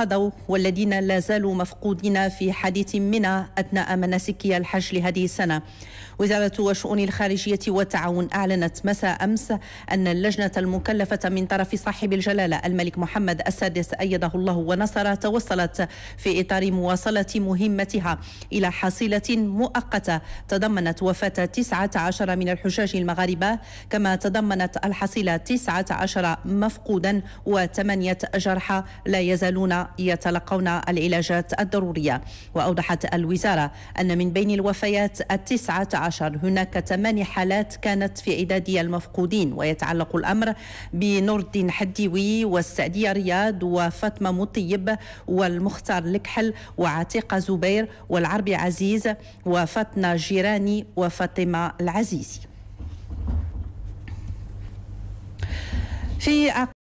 قضوا والذين لا زالوا مفقودين في حديث منا أثناء مناسكي الحج لهذه السنة وزارة الشؤون الخارجية والتعاون أعلنت مساء أمس أن اللجنة المكلفة من طرف صاحب الجلالة الملك محمد السادس أيده الله ونصره توصلت في إطار مواصلة مهمتها إلى حصيلة مؤقتة تضمنت وفاة 19 من الحجاج المغاربة كما تضمنت الحصيلة 19 مفقودا وثمانية جرحى لا يزالون يتلقون العلاجات الضرورية وأوضحت الوزارة أن من بين الوفيات التسعة عشر هناك ثماني حالات كانت في عداد المفقودين ويتعلق الأمر بنور الدين حديوي والسعدية رياض وفاطمة مطيب والمختار لكحل وعتيقة زبير والعربي عزيز وفاطمة جيراني وفاطمة العزيزي في